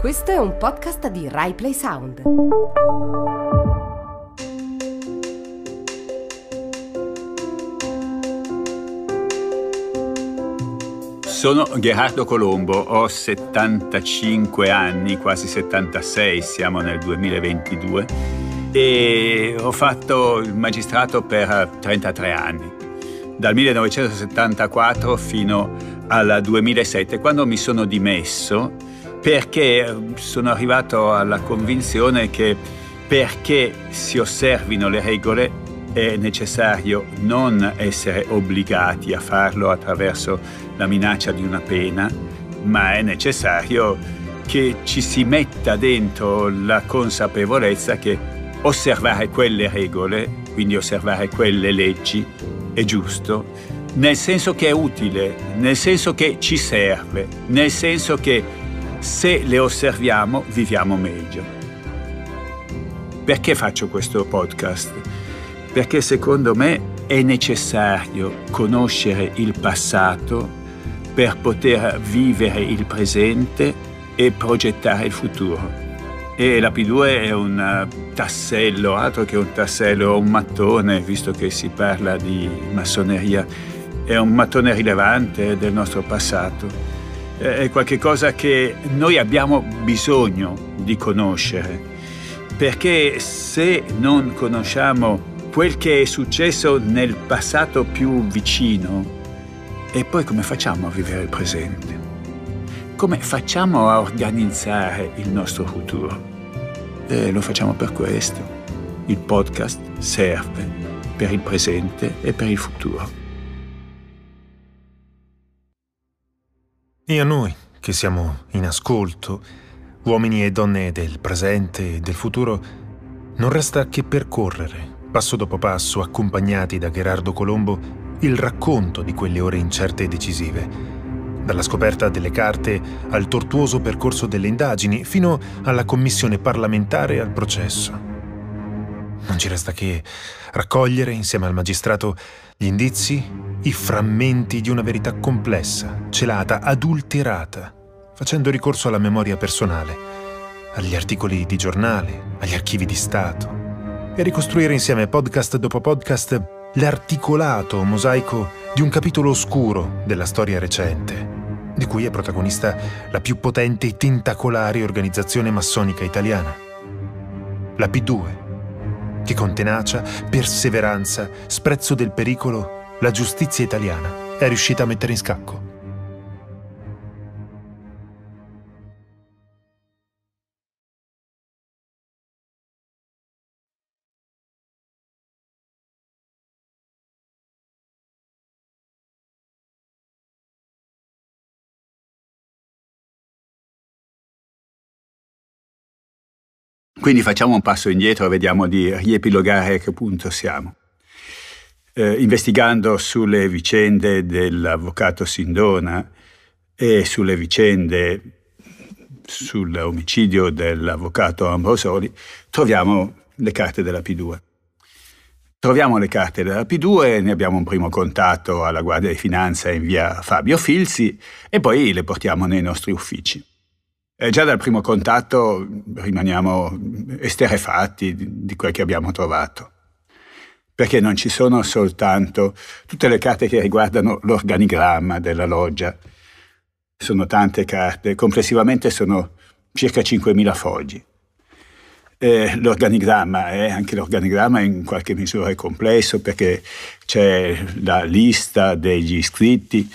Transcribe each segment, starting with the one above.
Questo è un podcast di Rai Play Sound. Sono Gerardo Colombo, ho 75 anni, quasi 76, siamo nel 2022 e ho fatto il magistrato per 33 anni, dal 1974 fino al 2007, quando mi sono dimesso perché sono arrivato alla convinzione che perché si osservino le regole è necessario non essere obbligati a farlo attraverso la minaccia di una pena, ma è necessario che ci si metta dentro la consapevolezza che osservare quelle regole, quindi osservare quelle leggi, è giusto, nel senso che è utile, nel senso che ci serve, nel senso che se le osserviamo, viviamo meglio. Perché faccio questo podcast? Perché secondo me è necessario conoscere il passato per poter vivere il presente e progettare il futuro. E la P2 è un tassello, altro che un tassello, un mattone, visto che si parla di massoneria, è un mattone rilevante del nostro passato eh, è qualcosa che noi abbiamo bisogno di conoscere, perché se non conosciamo quel che è successo nel passato più vicino, e poi come facciamo a vivere il presente? Come facciamo a organizzare il nostro futuro? E lo facciamo per questo. Il podcast serve per il presente e per il futuro. E a noi, che siamo in ascolto, uomini e donne del presente e del futuro, non resta che percorrere, passo dopo passo, accompagnati da Gerardo Colombo, il racconto di quelle ore incerte e decisive dalla scoperta delle carte al tortuoso percorso delle indagini fino alla commissione parlamentare e al processo. Non ci resta che raccogliere insieme al magistrato gli indizi? I frammenti di una verità complessa, celata, adulterata, facendo ricorso alla memoria personale, agli articoli di giornale, agli archivi di Stato, e ricostruire insieme podcast dopo podcast l'articolato mosaico di un capitolo oscuro della storia recente, di cui è protagonista la più potente e tentacolare organizzazione massonica italiana, la P2 che con tenacia, perseveranza, sprezzo del pericolo, la giustizia italiana è riuscita a mettere in scacco. Quindi facciamo un passo indietro e vediamo di riepilogare a che punto siamo. Eh, investigando sulle vicende dell'avvocato Sindona e sulle vicende sull'omicidio dell'avvocato Ambrosoli, troviamo le carte della P2. Troviamo le carte della P2, ne abbiamo un primo contatto alla Guardia di Finanza in via Fabio Filzi e poi le portiamo nei nostri uffici. Eh, già dal primo contatto rimaniamo esterefatti di, di quel che abbiamo trovato, perché non ci sono soltanto tutte le carte che riguardano l'organigramma della loggia, sono tante carte, complessivamente sono circa 5.000 fogli. Eh, l'organigramma, è eh, anche l'organigramma in qualche misura è complesso perché c'è la lista degli iscritti,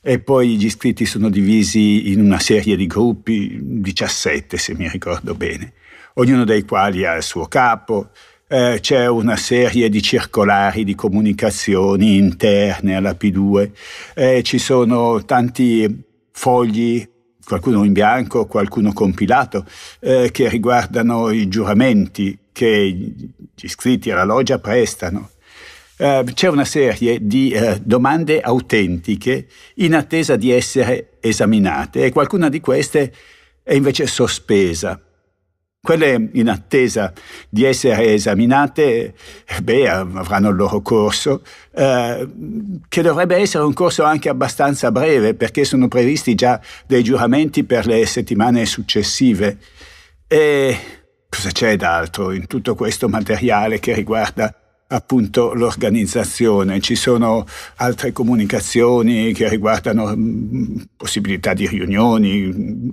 e poi gli iscritti sono divisi in una serie di gruppi, 17 se mi ricordo bene, ognuno dei quali ha il suo capo, eh, c'è una serie di circolari di comunicazioni interne alla P2, eh, ci sono tanti fogli, qualcuno in bianco, qualcuno compilato, eh, che riguardano i giuramenti che gli iscritti alla loggia prestano eh, c'è una serie di eh, domande autentiche in attesa di essere esaminate e qualcuna di queste è invece sospesa. Quelle in attesa di essere esaminate, eh, beh, avranno il loro corso, eh, che dovrebbe essere un corso anche abbastanza breve, perché sono previsti già dei giuramenti per le settimane successive. E cosa c'è d'altro in tutto questo materiale che riguarda appunto l'organizzazione. Ci sono altre comunicazioni che riguardano mm, possibilità di riunioni, mm,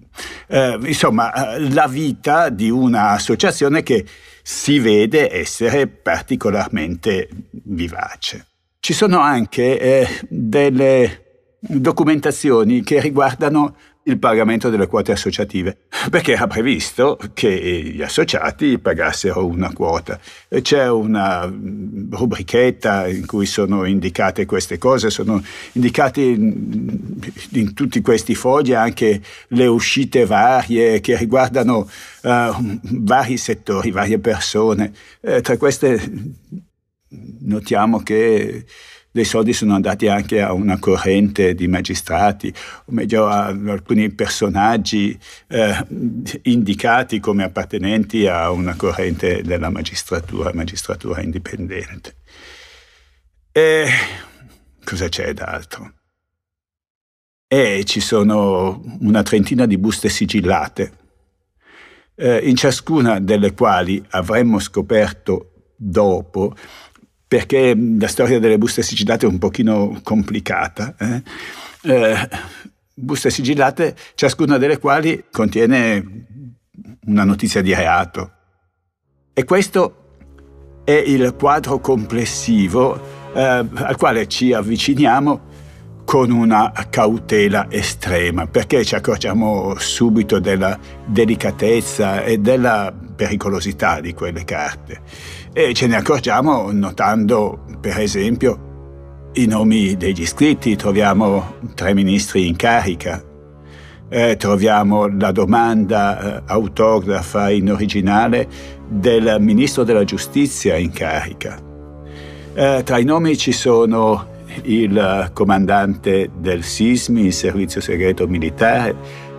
eh, insomma eh, la vita di un'associazione che si vede essere particolarmente vivace. Ci sono anche eh, delle documentazioni che riguardano il pagamento delle quote associative, perché era previsto che gli associati pagassero una quota. C'è una mm, rubrichetta in cui sono indicate queste cose, sono indicate in, in tutti questi fogli anche le uscite varie che riguardano uh, vari settori, varie persone. Eh, tra queste mm, notiamo che dei soldi sono andati anche a una corrente di magistrati, o meglio a alcuni personaggi eh, indicati come appartenenti a una corrente della magistratura, magistratura indipendente. E cosa c'è d'altro? E ci sono una trentina di buste sigillate, eh, in ciascuna delle quali avremmo scoperto dopo perché la storia delle buste sigillate è un pochino complicata. Eh? Eh, buste sigillate, ciascuna delle quali contiene una notizia di reato. E questo è il quadro complessivo eh, al quale ci avviciniamo con una cautela estrema, perché ci accorgiamo subito della delicatezza e della pericolosità di quelle carte e ce ne accorgiamo notando, per esempio, i nomi degli iscritti, troviamo tre ministri in carica, eh, troviamo la domanda eh, autografa in originale del ministro della giustizia in carica. Eh, tra i nomi ci sono il comandante del SISMI, il servizio segreto militare,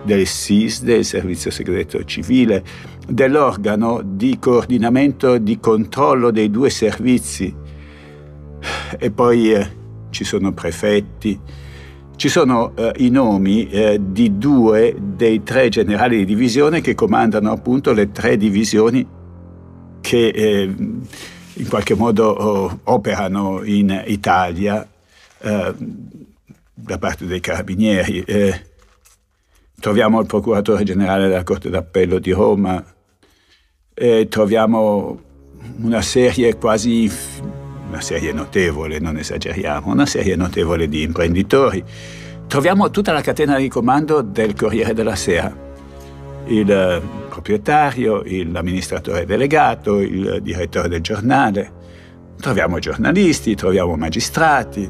del SIS, del Servizio Segreto Civile, dell'organo di coordinamento e di controllo dei due servizi. E poi eh, ci sono prefetti, ci sono eh, i nomi eh, di due dei tre generali di divisione che comandano appunto le tre divisioni che eh, in qualche modo oh, operano in Italia eh, da parte dei carabinieri. Eh troviamo il procuratore generale della Corte d'Appello di Roma, troviamo una serie quasi, una serie notevole, non esageriamo, una serie notevole di imprenditori. Troviamo tutta la catena di comando del Corriere della Sera, il eh, proprietario, l'amministratore delegato, il direttore del giornale. Troviamo giornalisti, troviamo magistrati,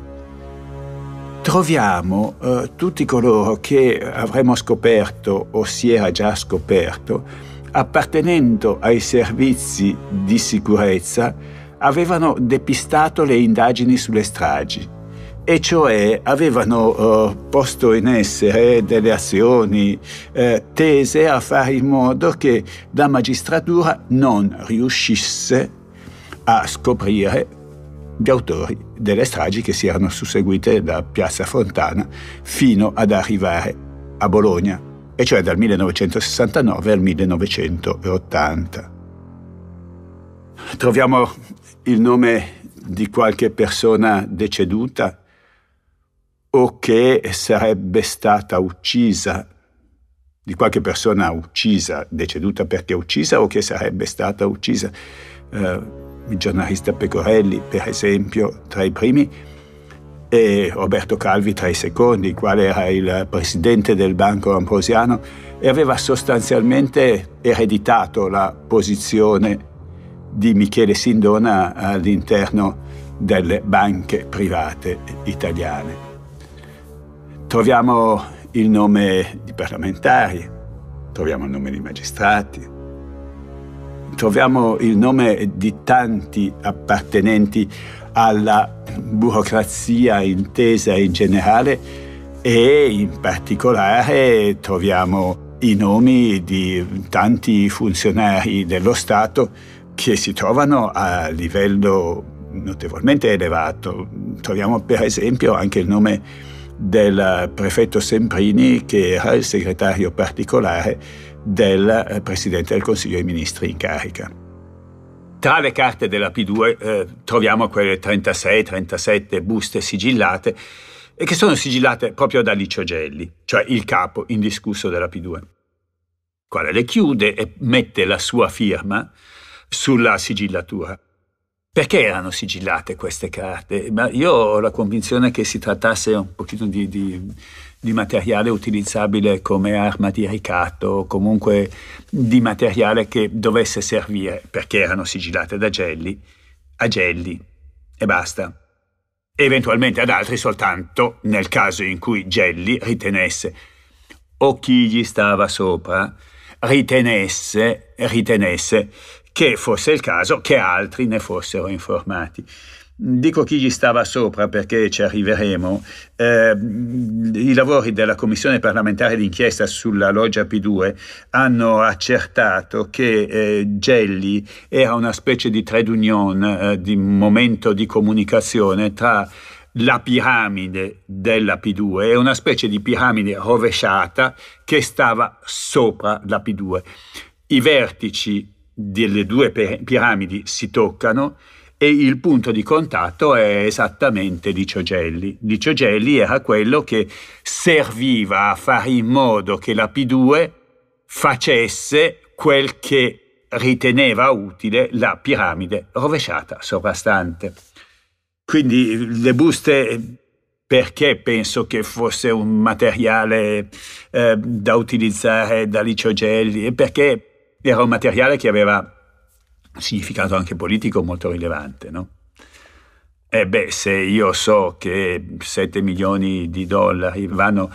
troviamo eh, tutti coloro che avremmo scoperto o si era già scoperto appartenendo ai servizi di sicurezza avevano depistato le indagini sulle stragi e cioè avevano eh, posto in essere delle azioni eh, tese a fare in modo che la magistratura non riuscisse a scoprire gli autori delle stragi che si erano susseguite da Piazza Fontana fino ad arrivare a Bologna, e cioè dal 1969 al 1980. Troviamo il nome di qualche persona deceduta o che sarebbe stata uccisa, di qualche persona uccisa, deceduta perché uccisa o che sarebbe stata uccisa. Eh, il giornalista Pecorelli, per esempio, tra i primi, e Roberto Calvi tra i secondi, il quale era il presidente del Banco Ambrosiano e aveva sostanzialmente ereditato la posizione di Michele Sindona all'interno delle banche private italiane. Troviamo il nome di parlamentari, troviamo il nome di magistrati, troviamo il nome di tanti appartenenti alla burocrazia intesa in generale e in particolare troviamo i nomi di tanti funzionari dello Stato che si trovano a livello notevolmente elevato. Troviamo per esempio anche il nome del prefetto Semprini che era il segretario particolare del eh, Presidente del Consiglio dei Ministri in carica. Tra le carte della P2 eh, troviamo quelle 36-37 buste sigillate e eh, che sono sigillate proprio da Licio Gelli, cioè il capo indiscusso della P2, quale le chiude e mette la sua firma sulla sigillatura. Perché erano sigillate queste carte? Ma io ho la convinzione che si trattasse un pochino di, di, di materiale utilizzabile come arma di ricatto, comunque di materiale che dovesse servire, perché erano sigillate da Gelli, a Gelli e basta. Eventualmente ad altri soltanto nel caso in cui Gelli ritenesse o chi gli stava sopra ritenesse, ritenesse che fosse il caso che altri ne fossero informati. Dico chi gli stava sopra perché ci arriveremo. Eh, I lavori della commissione parlamentare d'inchiesta sulla loggia P2 hanno accertato che eh, Gelli era una specie di trade union, eh, di momento di comunicazione tra la piramide della P2 e una specie di piramide rovesciata che stava sopra la P2. I vertici delle due piramidi si toccano e il punto di contatto è esattamente Diciogelli. Diciogelli era quello che serviva a fare in modo che la P2 facesse quel che riteneva utile la piramide rovesciata sovrastante. Quindi le buste perché penso che fosse un materiale eh, da utilizzare da Licio Gelli perché era un materiale che aveva significato anche politico molto rilevante. No? E eh beh, se io so che 7 milioni di dollari vanno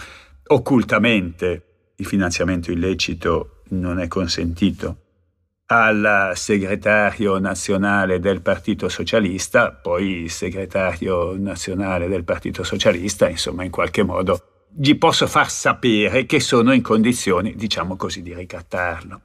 occultamente, il finanziamento illecito non è consentito, al segretario nazionale del Partito Socialista, poi il segretario nazionale del Partito Socialista, insomma, in qualche modo gli posso far sapere che sono in condizioni, diciamo così, di ricattarlo.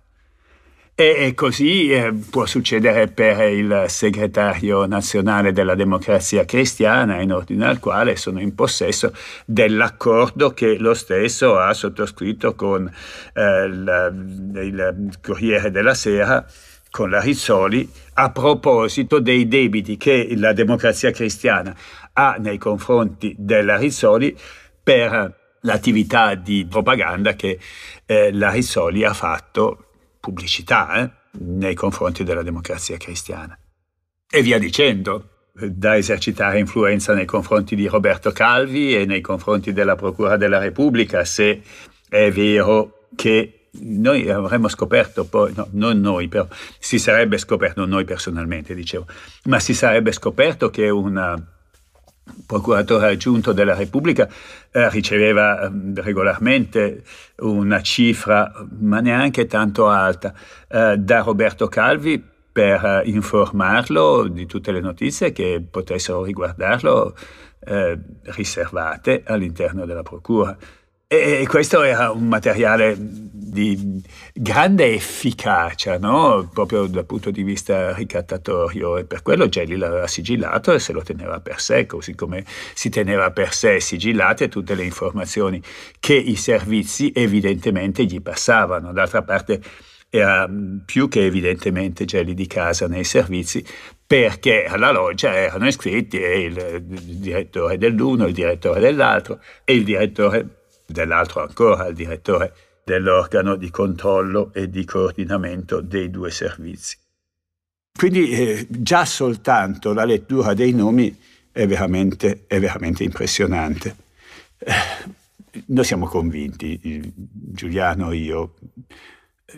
E così eh, può succedere per il segretario nazionale della democrazia cristiana, in ordine al quale sono in possesso dell'accordo che lo stesso ha sottoscritto con eh, la, il Corriere della Sera, con la Rizzoli, a proposito dei debiti che la democrazia cristiana ha nei confronti della Rizzoli per l'attività di propaganda che eh, la Rizzoli ha fatto pubblicità eh, nei confronti della democrazia cristiana. E via dicendo, da esercitare influenza nei confronti di Roberto Calvi e nei confronti della Procura della Repubblica, se è vero che noi avremmo scoperto poi, no, non noi, però si sarebbe scoperto, non noi personalmente dicevo, ma si sarebbe scoperto che una procuratore aggiunto della Repubblica, eh, riceveva mm, regolarmente una cifra, mm, ma neanche tanto alta, eh, da Roberto Calvi per eh, informarlo di tutte le notizie che potessero riguardarlo eh, riservate all'interno della Procura. E questo era eh, un materiale di grande efficacia, no? proprio dal punto di vista ricattatorio, e per quello Gelli l'aveva sigillato e se lo teneva per sé, così come si teneva per sé sigillate tutte le informazioni che i servizi evidentemente gli passavano. D'altra parte era più che evidentemente Gelli di casa nei servizi, perché alla loggia erano iscritti il direttore dell'uno, il direttore dell'altro e il direttore dell'altro ancora il direttore dell'organo di controllo e di coordinamento dei due servizi. Quindi eh, già soltanto la lettura dei nomi è veramente, è veramente impressionante. Eh, noi siamo convinti, Giuliano e io,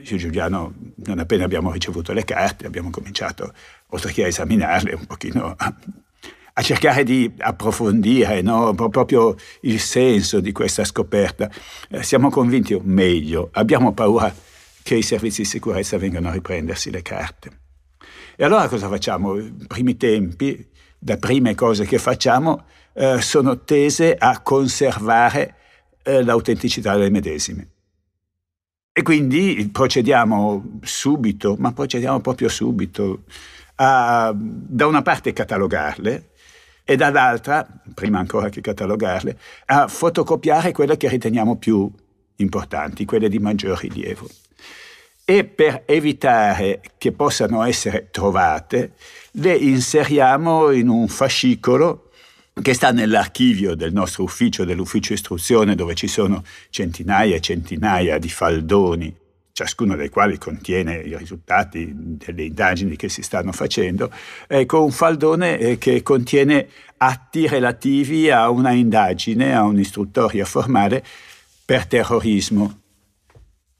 Giuliano non appena abbiamo ricevuto le carte abbiamo cominciato, oltre che a esaminarle, un pochino a, a cercare di approfondire no? proprio il senso di questa scoperta. Eh, siamo convinti, o meglio, abbiamo paura che i servizi di sicurezza vengano a riprendersi le carte. E allora cosa facciamo? I primi tempi, le prime cose che facciamo eh, sono tese a conservare eh, l'autenticità delle medesime. E quindi procediamo subito, ma procediamo proprio subito, a da una parte catalogarle, e dall'altra, prima ancora che catalogarle, a fotocopiare quelle che riteniamo più importanti, quelle di maggior rilievo. E per evitare che possano essere trovate, le inseriamo in un fascicolo che sta nell'archivio del nostro ufficio, dell'ufficio istruzione, dove ci sono centinaia e centinaia di faldoni ciascuno dei quali contiene i risultati delle indagini che si stanno facendo, ecco un faldone eh, che contiene atti relativi a una indagine, a un'istruttoria formale per terrorismo.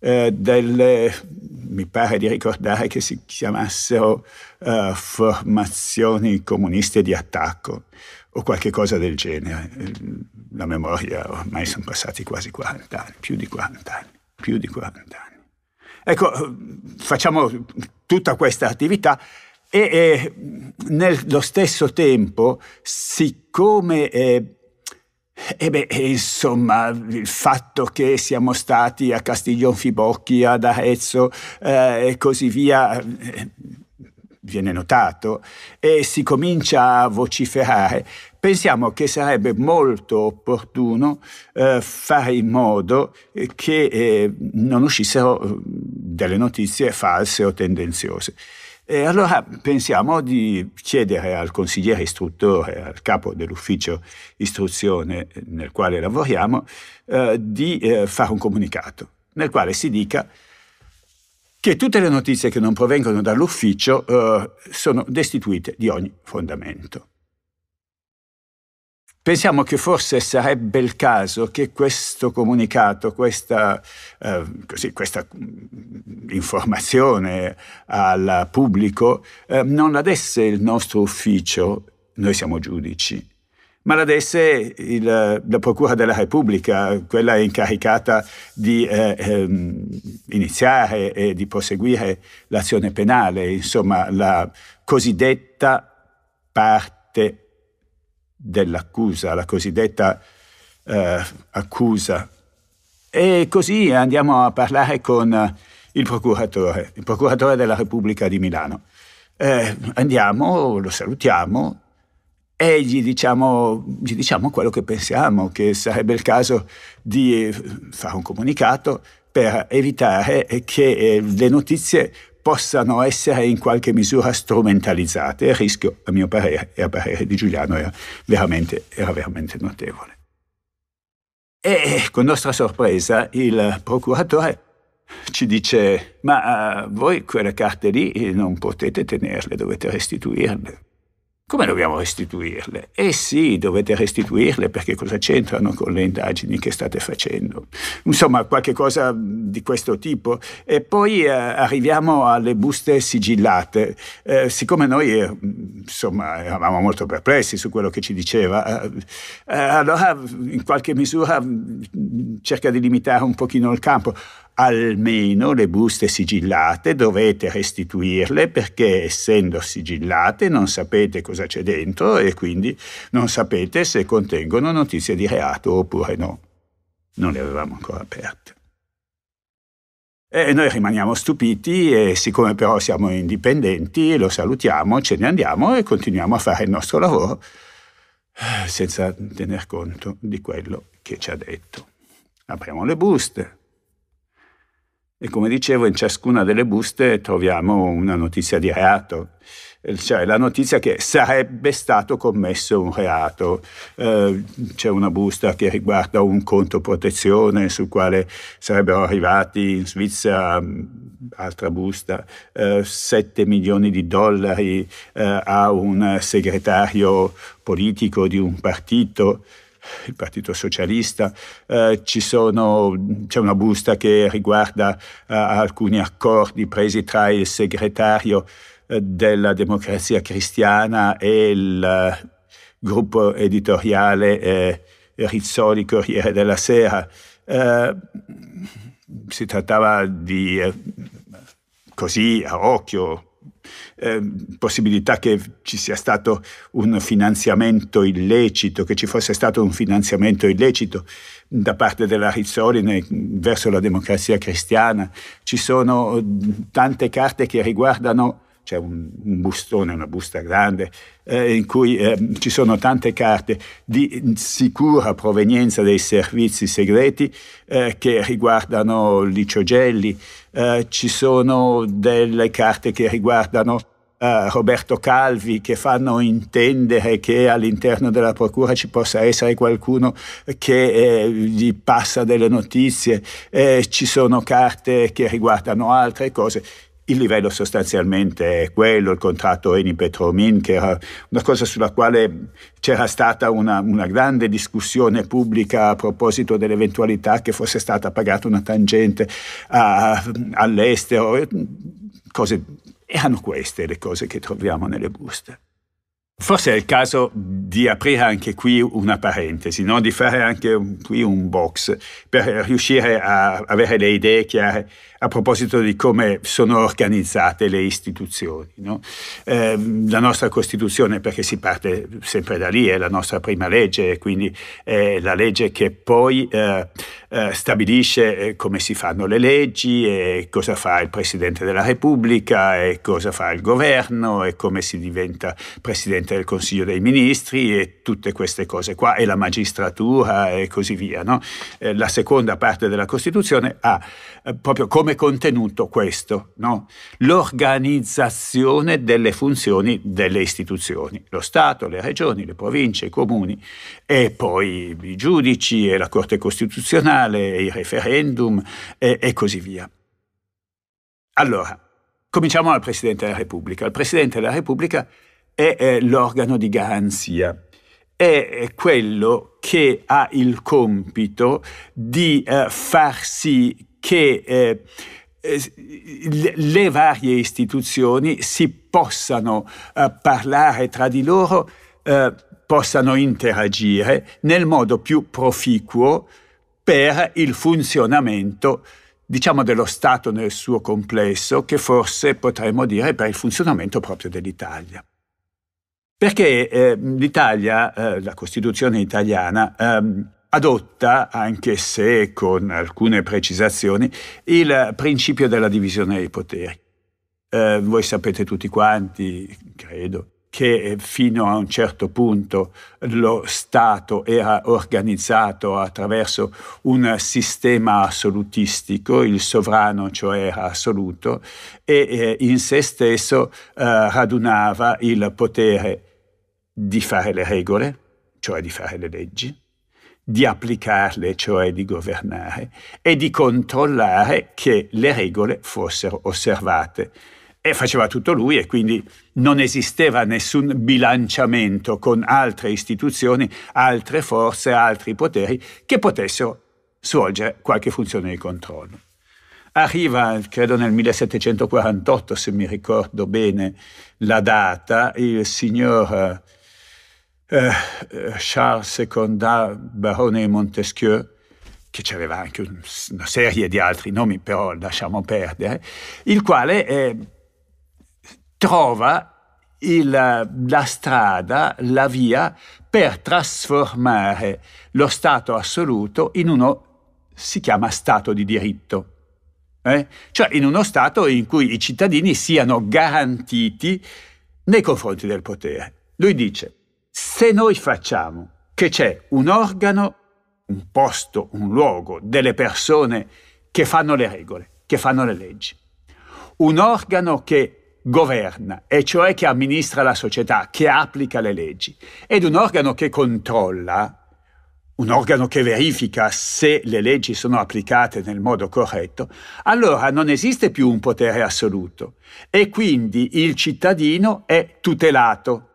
Eh, del, mi pare di ricordare che si chiamassero eh, formazioni comuniste di attacco o qualche cosa del genere. La memoria, ormai sono passati quasi 40 anni, più di 40 anni, più di 40 anni. Ecco, facciamo tutta questa attività e eh, nello stesso tempo, siccome... Eh, e eh beh, insomma, il fatto che siamo stati a Castiglion Fibocchi, ad Arezzo eh, e così via, eh, viene notato e si comincia a vociferare, pensiamo che sarebbe molto opportuno eh, fare in modo che eh, non uscissero eh, delle notizie false o tendenziose. E allora pensiamo di chiedere al consigliere istruttore, al capo dell'ufficio istruzione nel quale lavoriamo, eh, di eh, fare un comunicato nel quale si dica che tutte le notizie che non provengono dall'ufficio eh, sono destituite di ogni fondamento. Pensiamo che forse sarebbe il caso che questo comunicato, questa, eh, così, questa mm, informazione al pubblico eh, non la desse il nostro ufficio, noi siamo giudici, ma maladesse il, la Procura della Repubblica, quella incaricata di eh, ehm, iniziare e di proseguire l'azione penale, insomma la cosiddetta parte dell'accusa, la cosiddetta eh, accusa. E così andiamo a parlare con il procuratore, il procuratore della Repubblica di Milano. Eh, andiamo, lo salutiamo, e gli diciamo, gli diciamo, quello che pensiamo, che sarebbe il caso di eh, fare un comunicato per evitare che eh, le notizie possano essere in qualche misura strumentalizzate. Il rischio, a mio parere e a parere di Giuliano, era veramente, era veramente notevole. E eh, con nostra sorpresa il procuratore ci dice, ma voi quelle carte lì non potete tenerle, dovete restituirle. Come dobbiamo restituirle? Eh sì, dovete restituirle perché cosa c'entrano con le indagini che state facendo? Insomma, qualche cosa di questo tipo. E poi eh, arriviamo alle buste sigillate. Eh, siccome noi, eh, insomma, eravamo molto perplessi su quello che ci diceva, eh, eh, allora in qualche misura mm, cerca di limitare un pochino il campo almeno le buste sigillate dovete restituirle perché essendo sigillate non sapete cosa c'è dentro e quindi non sapete se contengono notizie di reato oppure no. Non le avevamo ancora aperte. E noi rimaniamo stupiti e siccome però siamo indipendenti lo salutiamo, ce ne andiamo e continuiamo a fare il nostro lavoro eh, senza tener conto di quello che ci ha detto. Apriamo le buste, e come dicevo, in ciascuna delle buste troviamo una notizia di reato, eh, cioè la notizia che sarebbe stato commesso un reato. Eh, c'è una busta che riguarda un conto protezione sul quale sarebbero arrivati in Svizzera, mm, altra busta, eh, 7 milioni di dollari eh, a un segretario politico di un partito il Partito Socialista, eh, sono, c'è una busta che riguarda eh, alcuni accordi presi tra il segretario eh, della democrazia cristiana e il eh, gruppo editoriale eh, Rizzoli Corriere della Sera. Eh, si trattava di così a occhio Ehm, possibilità che ci sia stato un finanziamento illecito, che ci fosse stato un finanziamento illecito da parte della Rizzolini verso la democrazia cristiana. Ci sono tante carte che riguardano c'è un, un, bustone, una busta grande, eh, in cui eh, ci sono tante carte di sicura provenienza dei servizi segreti eh, che riguardano Licio Gelli, eh, ci sono delle carte che riguardano eh, Roberto Calvi che fanno intendere che all'interno della procura ci possa essere qualcuno che eh, gli passa delle notizie, eh, ci sono carte che riguardano altre cose il livello sostanzialmente è quello, il contratto Eni Petromin, che era una cosa sulla quale c'era stata una, una grande discussione pubblica a proposito dell'eventualità che fosse stata pagata una tangente a, all'estero, cose, e queste le cose che troviamo nelle buste. Forse è il caso di aprire anche qui una parentesi, no? di fare anche qui un box per riuscire a avere le idee chiare a proposito di come sono organizzate le istituzioni. No? Eh, la nostra Costituzione, perché si parte sempre da lì, è la nostra prima legge, quindi è la legge che poi eh, eh stabilisce eh, come si fanno le leggi, e cosa fa il Presidente della Repubblica, e cosa fa il governo, e come si diventa Presidente del Consiglio dei Ministri, e tutte queste cose qua, e la magistratura e così via. No? Eh, la seconda parte della Costituzione ha proprio come come contenuto questo, no? l'organizzazione delle funzioni delle istituzioni, lo Stato, le regioni, le province, i comuni e poi i giudici e la Corte Costituzionale, i referendum e, e così via. Allora, cominciamo dal Presidente della Repubblica. Il Presidente della Repubblica è, è l'organo di garanzia è quello che ha il compito di eh, far sì che eh, le varie istituzioni si possano eh, parlare tra di loro, eh, possano interagire nel modo più proficuo per il funzionamento diciamo dello Stato nel suo complesso, che forse potremmo dire per il funzionamento proprio dell'Italia. Perché eh, l'Italia, eh, la Costituzione italiana, ehm, adotta, anche se con alcune precisazioni, il principio della divisione dei poteri. Eh, voi sapete tutti quanti, credo, che fino a un certo punto lo Stato era organizzato attraverso un sistema assolutistico, il sovrano cioè era assoluto, e eh, in se stesso eh, radunava il potere di fare le regole, cioè di fare le leggi, di applicarle, cioè di governare, e di controllare che le regole fossero osservate. E faceva tutto lui e quindi non esisteva nessun bilanciamento con altre istituzioni, altre forze, altri poteri che potessero svolgere qualche funzione di controllo. Arriva, credo nel 1748, se mi ricordo bene la data, il signor eh, eh, Charles II, barone Montesquieu, che c'aveva anche un, una serie di altri nomi, però lasciamo perdere, il quale eh, trova il, la strada, la via per trasformare lo Stato assoluto in uno, si chiama Stato di diritto. Eh? Cioè in uno Stato in cui i cittadini siano garantiti nei confronti del potere. Lui dice, se noi facciamo che c'è un organo, un posto, un luogo, delle persone che fanno le regole, che fanno le leggi, un organo che governa, e cioè che amministra la società, che applica le leggi, ed un organo che controlla, un organo che verifica se le leggi sono applicate nel modo corretto, allora non esiste più un potere assoluto e quindi il cittadino è tutelato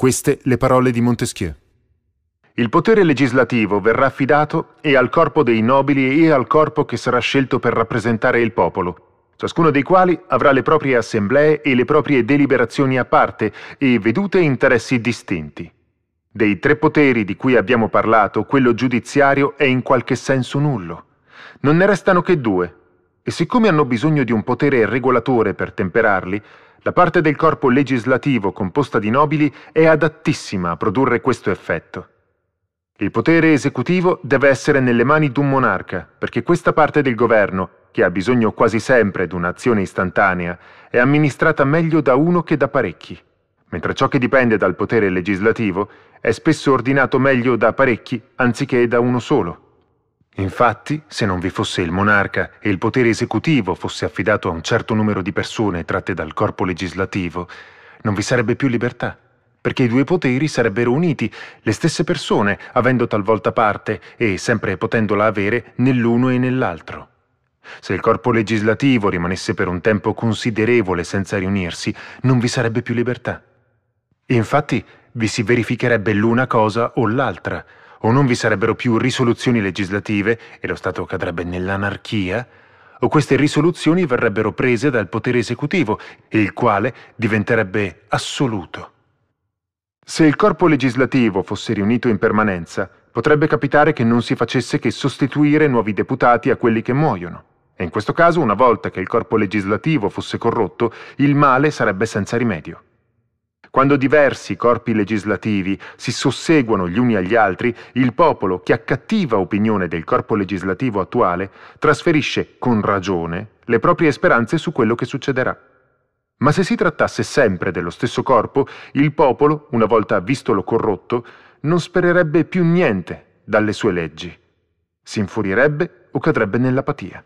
queste le parole di Montesquieu. Il potere legislativo verrà affidato e al corpo dei nobili e al corpo che sarà scelto per rappresentare il popolo, ciascuno dei quali avrà le proprie assemblee e le proprie deliberazioni a parte e vedute interessi distinti. Dei tre poteri di cui abbiamo parlato, quello giudiziario è in qualche senso nullo. Non ne restano che due, e siccome hanno bisogno di un potere regolatore per temperarli, la parte del corpo legislativo composta di nobili è adattissima a produrre questo effetto. Il potere esecutivo deve essere nelle mani di un monarca, perché questa parte del governo, che ha bisogno quasi sempre di un'azione istantanea, è amministrata meglio da uno che da parecchi, mentre ciò che dipende dal potere legislativo è spesso ordinato meglio da parecchi anziché da uno solo. Infatti, se non vi fosse il monarca e il potere esecutivo fosse affidato a un certo numero di persone tratte dal corpo legislativo, non vi sarebbe più libertà, perché i due poteri sarebbero uniti, le stesse persone, avendo talvolta parte e sempre potendola avere nell'uno e nell'altro. Se il corpo legislativo rimanesse per un tempo considerevole senza riunirsi, non vi sarebbe più libertà. Infatti, vi si verificherebbe l'una cosa o l'altra, o non vi sarebbero più risoluzioni legislative e lo Stato cadrebbe nell'anarchia, o queste risoluzioni verrebbero prese dal potere esecutivo, il quale diventerebbe assoluto. Se il corpo legislativo fosse riunito in permanenza, potrebbe capitare che non si facesse che sostituire nuovi deputati a quelli che muoiono. E in questo caso, una volta che il corpo legislativo fosse corrotto, il male sarebbe senza rimedio. Quando diversi corpi legislativi si susseguono gli uni agli altri, il popolo, che ha cattiva opinione del corpo legislativo attuale, trasferisce con ragione le proprie speranze su quello che succederà. Ma se si trattasse sempre dello stesso corpo, il popolo, una volta vistolo corrotto, non spererebbe più niente dalle sue leggi. Si infurirebbe o cadrebbe nell'apatia.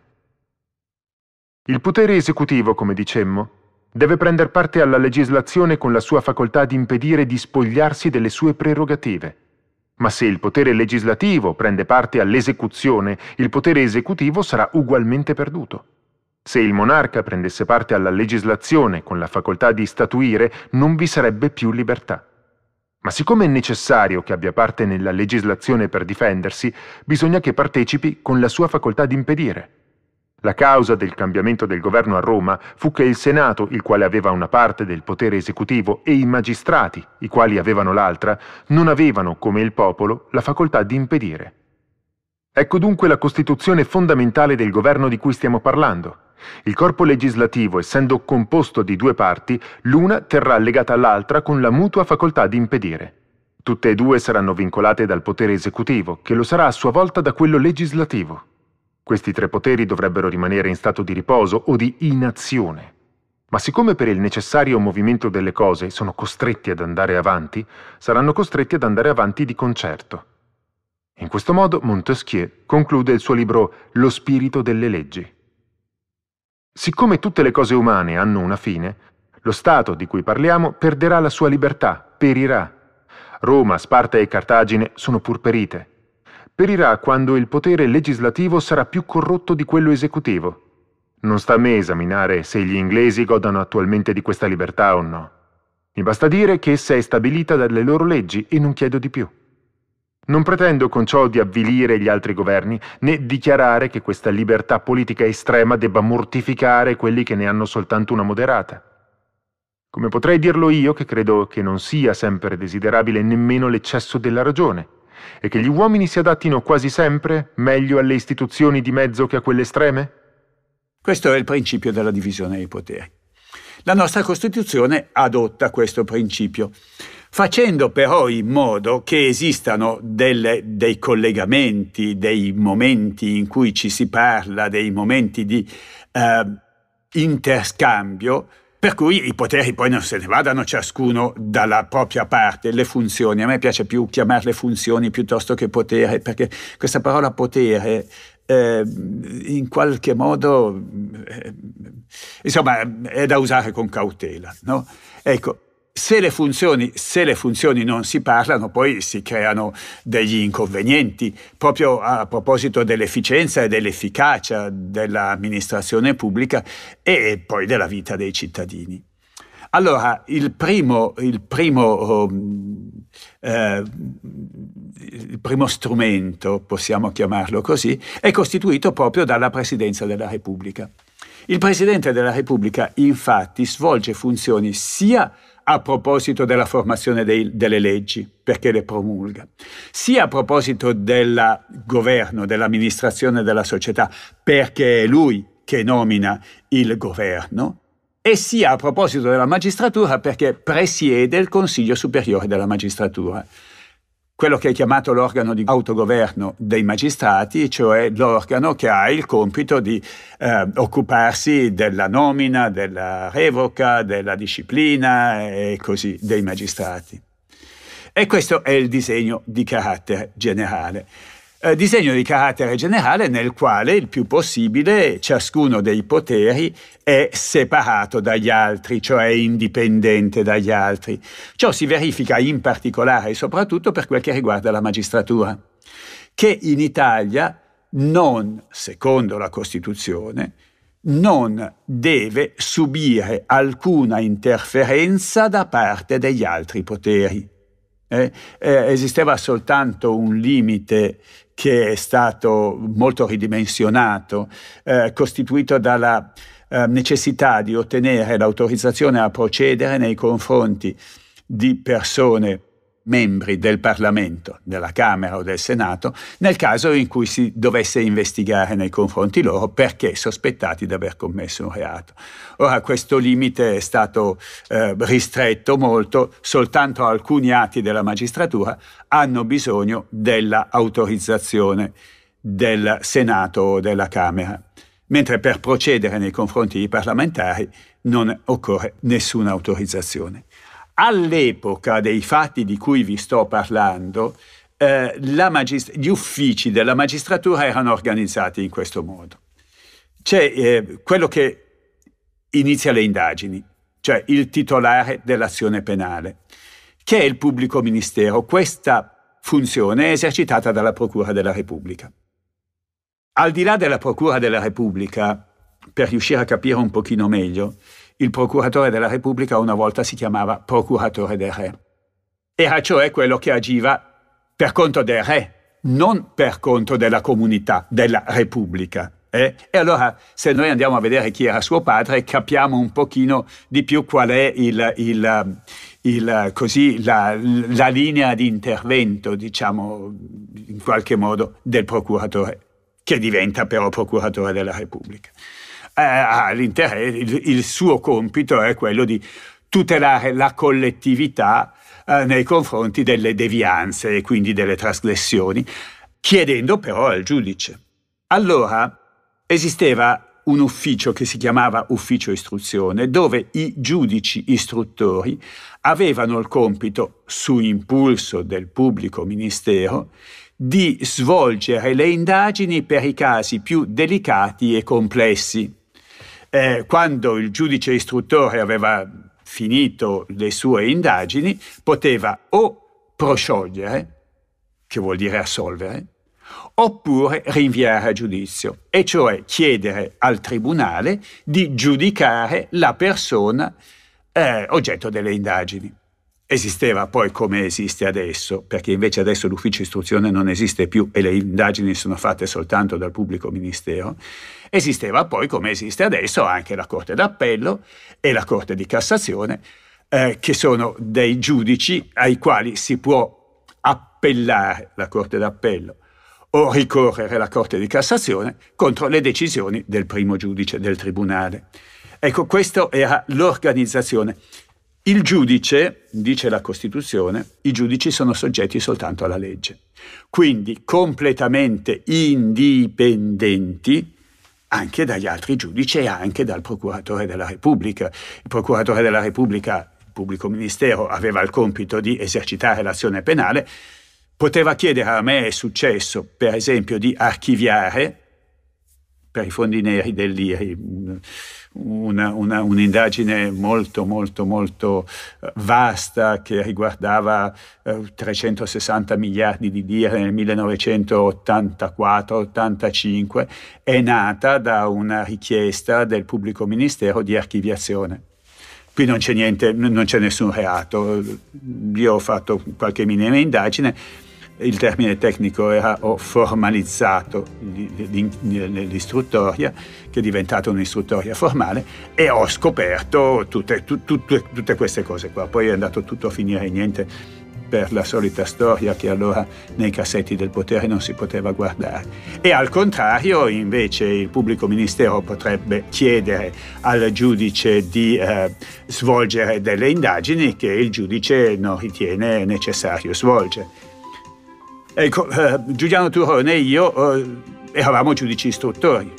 Il potere esecutivo, come dicemmo, deve prendere parte alla legislazione con la sua facoltà di impedire di spogliarsi delle sue prerogative. Ma se il potere legislativo prende parte all'esecuzione, il potere esecutivo sarà ugualmente perduto. Se il monarca prendesse parte alla legislazione con la facoltà di statuire, non vi sarebbe più libertà. Ma siccome è necessario che abbia parte nella legislazione per difendersi, bisogna che partecipi con la sua facoltà di impedire. La causa del cambiamento del governo a Roma fu che il Senato, il quale aveva una parte del potere esecutivo, e i magistrati, i quali avevano l'altra, non avevano, come il popolo, la facoltà di impedire. Ecco dunque la costituzione fondamentale del governo di cui stiamo parlando. Il corpo legislativo, essendo composto di due parti, l'una terrà legata all'altra con la mutua facoltà di impedire. Tutte e due saranno vincolate dal potere esecutivo, che lo sarà a sua volta da quello legislativo. Questi tre poteri dovrebbero rimanere in stato di riposo o di inazione. Ma siccome per il necessario movimento delle cose sono costretti ad andare avanti, saranno costretti ad andare avanti di concerto. In questo modo Montesquieu conclude il suo libro Lo spirito delle leggi. Siccome tutte le cose umane hanno una fine, lo Stato di cui parliamo perderà la sua libertà, perirà. Roma, Sparta e Cartagine sono pur perite perirà quando il potere legislativo sarà più corrotto di quello esecutivo. Non sta a me esaminare se gli inglesi godano attualmente di questa libertà o no. Mi basta dire che essa è stabilita dalle loro leggi e non chiedo di più. Non pretendo con ciò di avvilire gli altri governi, né dichiarare che questa libertà politica estrema debba mortificare quelli che ne hanno soltanto una moderata. Come potrei dirlo io che credo che non sia sempre desiderabile nemmeno l'eccesso della ragione, e che gli uomini si adattino quasi sempre meglio alle istituzioni di mezzo che a quelle estreme? Questo è il principio della divisione dei poteri. La nostra Costituzione adotta questo principio, facendo però in modo che esistano delle, dei collegamenti, dei momenti in cui ci si parla, dei momenti di eh, interscambio per cui i poteri poi non se ne vadano ciascuno dalla propria parte, le funzioni, a me piace più chiamarle funzioni piuttosto che potere, perché questa parola potere eh, in qualche modo eh, insomma è da usare con cautela. No? Ecco, se le, funzioni, se le, funzioni, non si parlano, poi si creano degli inconvenienti. Proprio a proposito dell'efficienza e dell'efficacia dell'amministrazione pubblica e poi della vita dei cittadini. Allora, il primo, il primo, um, eh, il primo strumento, possiamo chiamarlo così, è costituito proprio dalla Presidenza della Repubblica. Il Presidente della Repubblica infatti svolge funzioni sia a proposito della formazione dei, delle leggi, perché le promulga, sia a proposito del governo, dell'amministrazione della società, perché è lui che nomina il governo, e sia a proposito della magistratura perché presiede il Consiglio Superiore della Magistratura quello che è chiamato l'organo di autogoverno dei magistrati, cioè l'organo che ha il compito di eh, occuparsi della nomina, della revoca, della disciplina e così dei magistrati. E questo è il disegno di carattere generale. Eh, disegno di carattere generale nel quale il più possibile ciascuno dei poteri è separato dagli altri, cioè indipendente dagli altri. Ciò si verifica in particolare e soprattutto per quel che riguarda la magistratura, che in Italia non, secondo la Costituzione, non deve subire alcuna interferenza da parte degli altri poteri eh, eh, esisteva soltanto un limite che è stato molto ridimensionato, eh, costituito dalla eh, necessità di ottenere l'autorizzazione a procedere nei confronti di persone membri del Parlamento, della Camera o del Senato, nel caso in cui si dovesse investigare nei confronti loro perché sospettati di aver commesso un reato. Ora questo limite è stato eh, ristretto molto, soltanto alcuni atti della magistratura hanno bisogno dell'autorizzazione del Senato o della Camera, mentre per procedere nei confronti di parlamentari non occorre nessuna autorizzazione all'epoca dei fatti di cui vi sto parlando, eh, magist- gli uffici della magistratura erano organizzati in questo modo. C'è eh, quello che inizia le indagini, cioè il titolare dell'azione penale, che è il pubblico ministero. Questa funzione è esercitata dalla Procura della Repubblica. Al di là della Procura della Repubblica, per riuscire a capire un pochino meglio, il procuratore della Repubblica una volta si chiamava procuratore del re. Era cioè quello che agiva per conto del re, non per conto della comunità, della Repubblica. Eh? E allora, se noi andiamo a vedere chi era suo padre, capiamo un pochino di più qual è il, il, il, così, la, la, linea di intervento, diciamo, in qualche modo, del procuratore, che diventa però procuratore della Repubblica eh, ah, il, suo compito è quello di tutelare la collettività eh, nei confronti delle devianze e quindi delle trasgressioni, chiedendo però al giudice. Allora esisteva un ufficio che si chiamava ufficio istruzione, dove i giudici istruttori avevano il compito, su impulso del pubblico ministero, di svolgere le indagini per i casi più delicati e complessi eh, quando il giudice istruttore aveva finito le sue indagini, poteva o prosciogliere, che vuol dire assolvere, oppure rinviare a giudizio, e cioè chiedere al tribunale di giudicare la persona eh, oggetto delle indagini. Esisteva poi come esiste adesso, perché invece adesso l'ufficio istruzione non esiste più e le indagini sono fatte soltanto dal pubblico ministero. Esisteva poi, come esiste adesso, anche la Corte d'Appello e la Corte di Cassazione, eh, che sono dei giudici ai quali si può appellare la Corte d'Appello o ricorrere alla Corte di Cassazione contro le decisioni del primo giudice del Tribunale. Ecco, questa era l'organizzazione. Il giudice, dice la Costituzione, i giudici sono soggetti soltanto alla legge, quindi completamente indipendenti anche dagli altri giudici e anche dal procuratore della Repubblica. Il procuratore della Repubblica, il pubblico ministero, aveva il compito di esercitare l'azione penale, poteva chiedere a me, è successo, per esempio, di archiviare per i fondi neri dell'IRI una, una, un'indagine molto molto molto eh, vasta che riguardava eh, 360 miliardi di lire nel 1984-85 è nata da una richiesta del pubblico ministero di archiviazione. Qui non c'è, niente, non c'è nessun reato, io ho fatto qualche minima indagine, il termine tecnico era ho formalizzato l'istruttoria, che è diventata un'istruttoria formale, e ho scoperto tutte, tutte, tutte queste cose qua. Poi è andato tutto a finire in niente per la solita storia che allora nei cassetti del potere non si poteva guardare. E al contrario, invece, il pubblico ministero potrebbe chiedere al giudice di eh, svolgere delle indagini che il giudice non ritiene necessario svolgere. Ecco, eh, Giuliano Turone e io eh, eravamo giudici istruttori,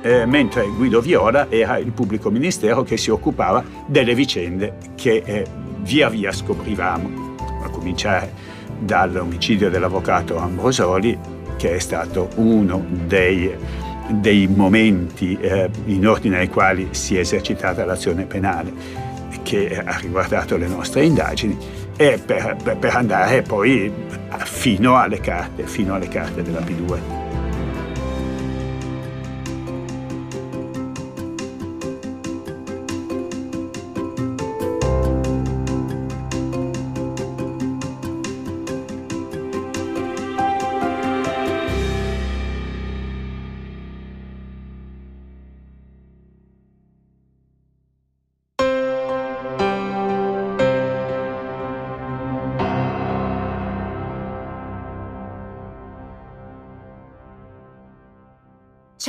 eh, mentre Guido Viola era il pubblico ministero che si occupava delle vicende che eh, via via scoprivamo, a cominciare dall'omicidio dell'avvocato Ambrosoli, che è stato uno dei, dei momenti eh, in ordine ai quali si è esercitata l'azione penale che ha riguardato le nostre indagini e per, per andare poi fino alle carte, fino alle carte della P2.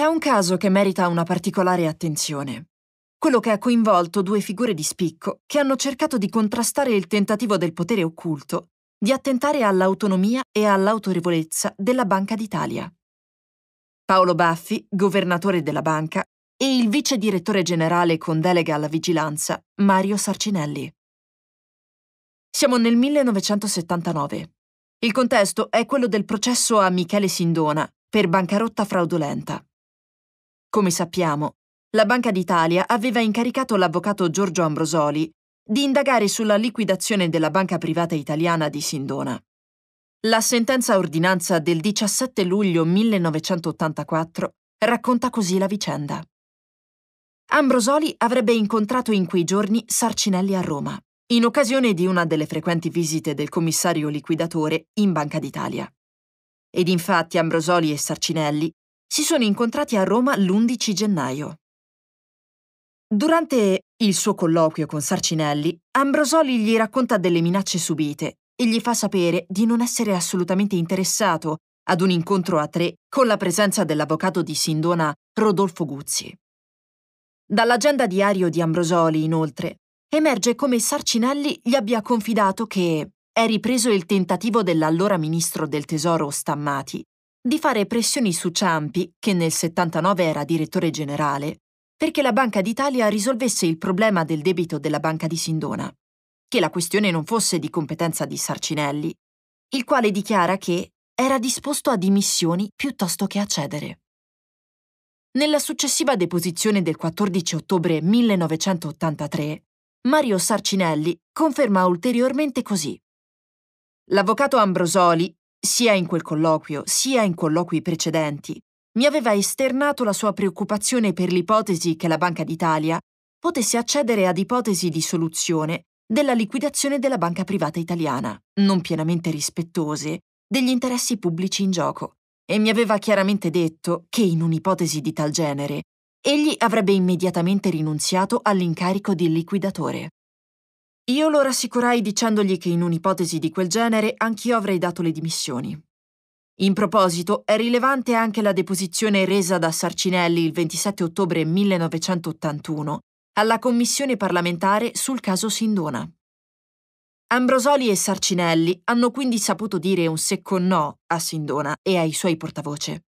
C'è un caso che merita una particolare attenzione. Quello che ha coinvolto due figure di spicco che hanno cercato di contrastare il tentativo del potere occulto di attentare all'autonomia e all'autorevolezza della Banca d'Italia. Paolo Baffi, governatore della banca, e il vice direttore generale con delega alla vigilanza, Mario Sarcinelli. Siamo nel 1979. Il contesto è quello del processo a Michele Sindona per bancarotta fraudolenta. Come sappiamo, la Banca d'Italia aveva incaricato l'avvocato Giorgio Ambrosoli di indagare sulla liquidazione della banca privata italiana di Sindona. La sentenza ordinanza del 17 luglio 1984 racconta così la vicenda. Ambrosoli avrebbe incontrato in quei giorni Sarcinelli a Roma, in occasione di una delle frequenti visite del commissario liquidatore in Banca d'Italia. Ed infatti Ambrosoli e Sarcinelli si sono incontrati a Roma l'11 gennaio. Durante il suo colloquio con Sarcinelli, Ambrosoli gli racconta delle minacce subite e gli fa sapere di non essere assolutamente interessato ad un incontro a tre con la presenza dell'avvocato di Sindona Rodolfo Guzzi. Dall'agenda diario di Ambrosoli, inoltre, emerge come Sarcinelli gli abbia confidato che è ripreso il tentativo dell'allora ministro del Tesoro Stammati di fare pressioni su Ciampi, che nel 79 era direttore generale, perché la Banca d'Italia risolvesse il problema del debito della Banca di Sindona, che la questione non fosse di competenza di Sarcinelli, il quale dichiara che era disposto a dimissioni piuttosto che a cedere. Nella successiva deposizione del 14 ottobre 1983, Mario Sarcinelli conferma ulteriormente così. L'avvocato Ambrosoli sia in quel colloquio sia in colloqui precedenti, mi aveva esternato la sua preoccupazione per l'ipotesi che la Banca d'Italia potesse accedere ad ipotesi di soluzione della liquidazione della banca privata italiana, non pienamente rispettose degli interessi pubblici in gioco, e mi aveva chiaramente detto che in un'ipotesi di tal genere egli avrebbe immediatamente rinunziato all'incarico di liquidatore. Io lo rassicurai dicendogli che in un'ipotesi di quel genere anch'io avrei dato le dimissioni. In proposito, è rilevante anche la deposizione resa da Sarcinelli il 27 ottobre 1981 alla Commissione parlamentare sul caso Sindona. Ambrosoli e Sarcinelli hanno quindi saputo dire un secco no a Sindona e ai suoi portavoce.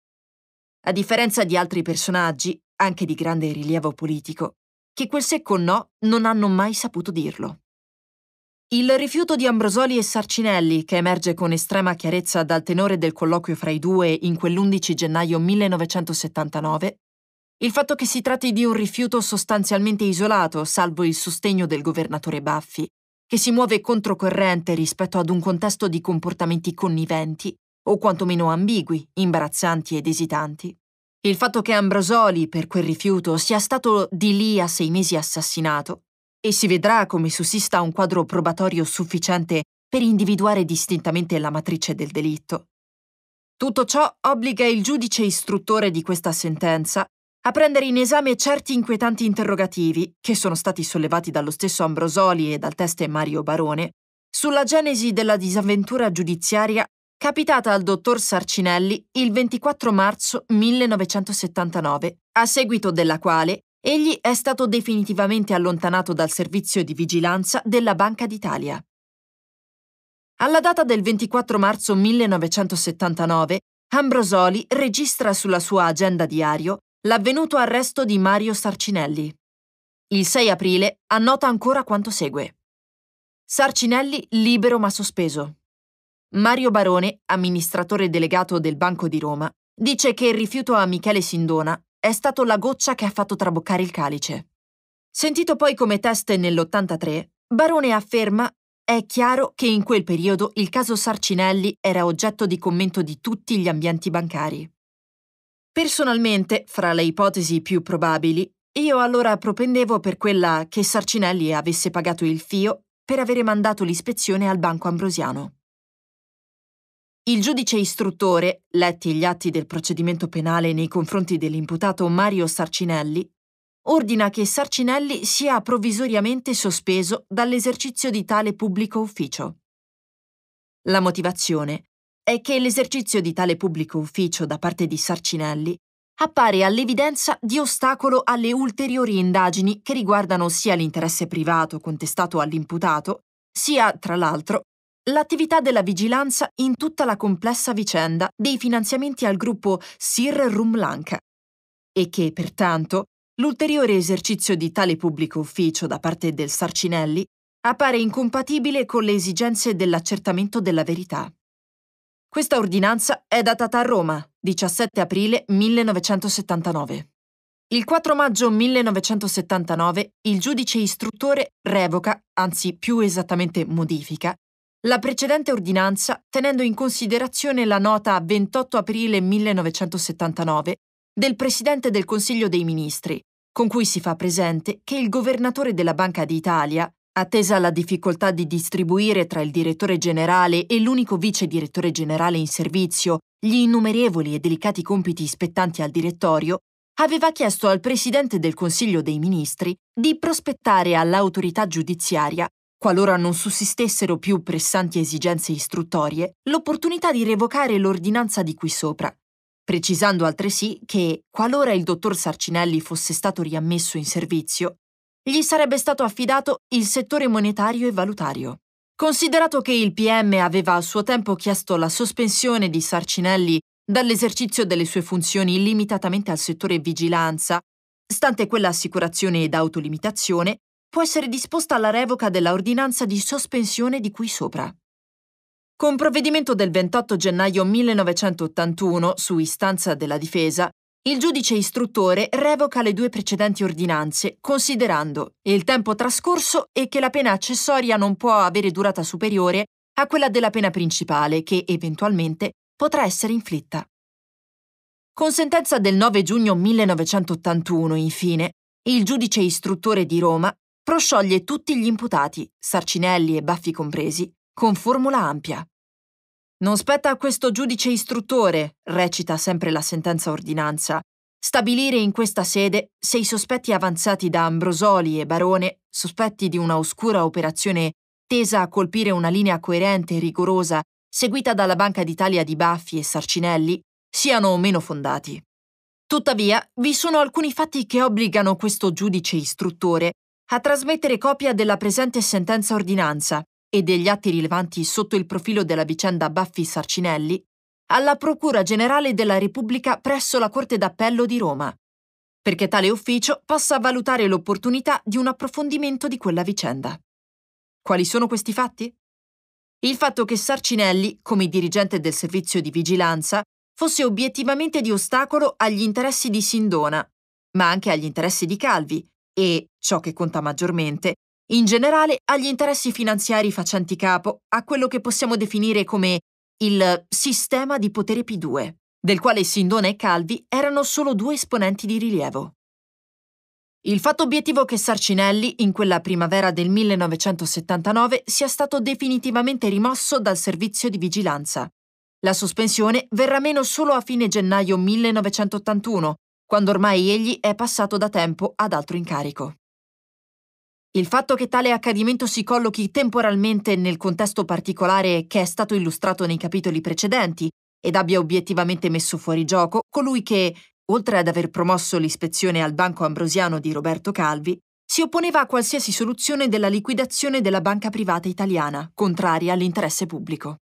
A differenza di altri personaggi, anche di grande rilievo politico, che quel secco no non hanno mai saputo dirlo. Il rifiuto di Ambrosoli e Sarcinelli, che emerge con estrema chiarezza dal tenore del colloquio fra i due in quell'11 gennaio 1979, il fatto che si tratti di un rifiuto sostanzialmente isolato, salvo il sostegno del governatore Baffi, che si muove controcorrente rispetto ad un contesto di comportamenti conniventi, o quantomeno ambigui, imbarazzanti ed esitanti. Il fatto che Ambrosoli, per quel rifiuto, sia stato di lì a sei mesi assassinato, e si vedrà come sussista un quadro probatorio sufficiente per individuare distintamente la matrice del delitto. Tutto ciò obbliga il giudice istruttore di questa sentenza a prendere in esame certi inquietanti interrogativi che sono stati sollevati dallo stesso Ambrosoli e dal teste Mario Barone sulla genesi della disavventura giudiziaria capitata al dottor Sarcinelli il 24 marzo 1979, a seguito della quale Egli è stato definitivamente allontanato dal servizio di vigilanza della Banca d'Italia. Alla data del 24 marzo 1979, Ambrosoli registra sulla sua agenda diario l'avvenuto arresto di Mario Sarcinelli. Il 6 aprile annota ancora quanto segue. Sarcinelli libero ma sospeso. Mario Barone, amministratore delegato del Banco di Roma, dice che il rifiuto a Michele Sindona è stato la goccia che ha fatto traboccare il calice. Sentito poi come test nell'83, Barone afferma è chiaro che in quel periodo il caso Sarcinelli era oggetto di commento di tutti gli ambienti bancari. Personalmente, fra le ipotesi più probabili, io allora propendevo per quella che Sarcinelli avesse pagato il fio per avere mandato l'ispezione al Banco Ambrosiano. Il giudice istruttore, letti gli atti del procedimento penale nei confronti dell'imputato Mario Sarcinelli, ordina che Sarcinelli sia provvisoriamente sospeso dall'esercizio di tale pubblico ufficio. La motivazione è che l'esercizio di tale pubblico ufficio da parte di Sarcinelli appare all'evidenza di ostacolo alle ulteriori indagini che riguardano sia l'interesse privato contestato all'imputato, sia, tra l'altro, l'attività della vigilanza in tutta la complessa vicenda dei finanziamenti al gruppo Sir Rumlanka e che, pertanto, l'ulteriore esercizio di tale pubblico ufficio da parte del Sarcinelli appare incompatibile con le esigenze dell'accertamento della verità. Questa ordinanza è datata a Roma, 17 aprile 1979. Il 4 maggio 1979 il giudice istruttore revoca, anzi più esattamente modifica, la precedente ordinanza tenendo in considerazione la nota 28 aprile 1979 del Presidente del Consiglio dei Ministri, con cui si fa presente che il governatore della Banca d'Italia, attesa la difficoltà di distribuire tra il direttore generale e l'unico vice direttore generale in servizio gli innumerevoli e delicati compiti spettanti al direttorio, aveva chiesto al Presidente del Consiglio dei Ministri di prospettare all'autorità giudiziaria qualora non sussistessero più pressanti esigenze istruttorie, l'opportunità di revocare l'ordinanza di qui sopra, precisando altresì che, qualora il dottor Sarcinelli fosse stato riammesso in servizio, gli sarebbe stato affidato il settore monetario e valutario. Considerato che il PM aveva a suo tempo chiesto la sospensione di Sarcinelli dall'esercizio delle sue funzioni limitatamente al settore vigilanza, stante quella assicurazione ed autolimitazione, può essere disposta la revoca dell'ordinanza di sospensione di cui sopra. Con provvedimento del 28 gennaio 1981, su istanza della difesa, il giudice istruttore revoca le due precedenti ordinanze, considerando il tempo trascorso e che la pena accessoria non può avere durata superiore a quella della pena principale, che eventualmente potrà essere inflitta. Con sentenza del 9 giugno 1981, infine, il giudice istruttore di Roma proscioglie tutti gli imputati, Sarcinelli e Baffi compresi, con formula ampia. Non spetta a questo giudice istruttore, recita sempre la sentenza ordinanza, stabilire in questa sede se i sospetti avanzati da Ambrosoli e Barone, sospetti di una oscura operazione tesa a colpire una linea coerente e rigorosa seguita dalla Banca d'Italia di Baffi e Sarcinelli, siano o meno fondati. Tuttavia, vi sono alcuni fatti che obbligano questo giudice istruttore a trasmettere copia della presente sentenza ordinanza e degli atti rilevanti sotto il profilo della vicenda Baffi Sarcinelli alla Procura Generale della Repubblica presso la Corte d'Appello di Roma, perché tale ufficio possa valutare l'opportunità di un approfondimento di quella vicenda. Quali sono questi fatti? Il fatto che Sarcinelli, come dirigente del servizio di vigilanza, fosse obiettivamente di ostacolo agli interessi di Sindona, ma anche agli interessi di Calvi, e, ciò che conta maggiormente, in generale agli interessi finanziari facenti capo a quello che possiamo definire come il sistema di potere P2, del quale Sindone e Calvi erano solo due esponenti di rilievo. Il fatto obiettivo che Sarcinelli, in quella primavera del 1979, sia stato definitivamente rimosso dal servizio di vigilanza. La sospensione verrà meno solo a fine gennaio 1981, quando ormai egli è passato da tempo ad altro incarico. Il fatto che tale accadimento si collochi temporalmente nel contesto particolare che è stato illustrato nei capitoli precedenti ed abbia obiettivamente messo fuori gioco colui che, oltre ad aver promosso l'ispezione al Banco Ambrosiano di Roberto Calvi, si opponeva a qualsiasi soluzione della liquidazione della banca privata italiana, contraria all'interesse pubblico.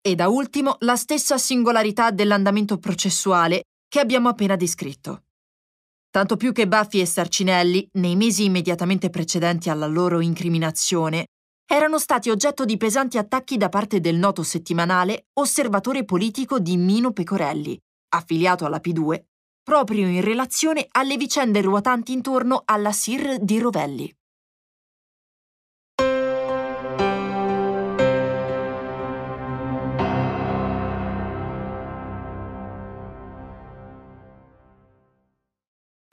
E da ultimo la stessa singolarità dell'andamento processuale che abbiamo appena descritto. Tanto più che Baffi e Sarcinelli, nei mesi immediatamente precedenti alla loro incriminazione, erano stati oggetto di pesanti attacchi da parte del noto settimanale osservatore politico di Mino Pecorelli, affiliato alla P2, proprio in relazione alle vicende ruotanti intorno alla SIR di Rovelli.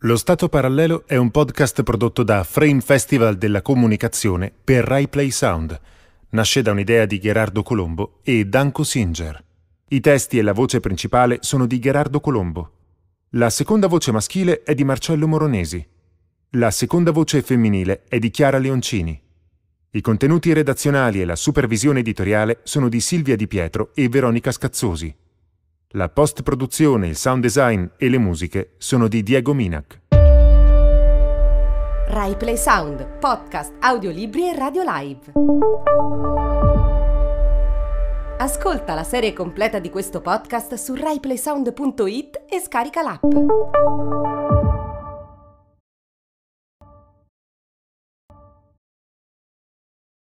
Lo Stato Parallelo è un podcast prodotto da Frame Festival della Comunicazione per Rai Play Sound. Nasce da un'idea di Gerardo Colombo e Danko Singer. I testi e la voce principale sono di Gerardo Colombo. La seconda voce maschile è di Marcello Moronesi. La seconda voce femminile è di Chiara Leoncini. I contenuti redazionali e la supervisione editoriale sono di Silvia Di Pietro e Veronica Scazzosi. La post-produzione, il sound design e le musiche sono di Diego Minac. Rai Play Sound, podcast, audiolibri e radio live. Ascolta la serie completa di questo podcast su raiplaysound.it e scarica l'app.